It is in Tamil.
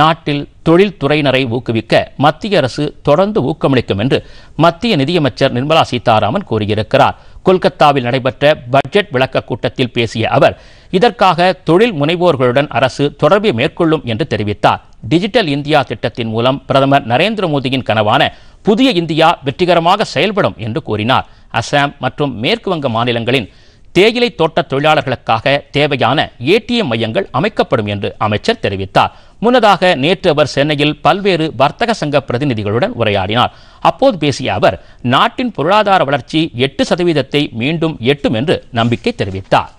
நாட்டில் தொழில்துறையினரை ஊக்குவிக்க மத்திய அரசு தொடர்ந்து ஊக்கமளிக்கும் என்று மத்திய நிதியமைச்சர் நிர்மலா சீதாராமன் கூறியிருக்கிறார் கொல்கத்தாவில் நடைபெற்ற பட்ஜெட் விளக்க கூட்டத்தில் பேசிய அவர் இதற்காக தொழில் முனைவோர்களுடன் அரசு தொடர்பை மேற்கொள்ளும் என்று தெரிவித்தார் டிஜிட்டல் இந்தியா திட்டத்தின் மூலம் பிரதமர் நரேந்திர மோடியின் கனவான புதிய இந்தியா வெற்றிகரமாக செயல்படும் என்று கூறினார் அசாம் மற்றும் மேற்கு வங்க மாநிலங்களின் தேயிலை தோட்ட தொழிலாளர்களுக்காக தேவையான ஏடிஎம் மையங்கள் அமைக்கப்படும் என்று அமைச்சர் தெரிவித்தார் முன்னதாக நேற்று அவர் சென்னையில் பல்வேறு வர்த்தக சங்க பிரதிநிதிகளுடன் உரையாடினார் அப்போது பேசிய அவர் நாட்டின் பொருளாதார வளர்ச்சி எட்டு சதவீதத்தை மீண்டும் எட்டும் என்று நம்பிக்கை தெரிவித்தார்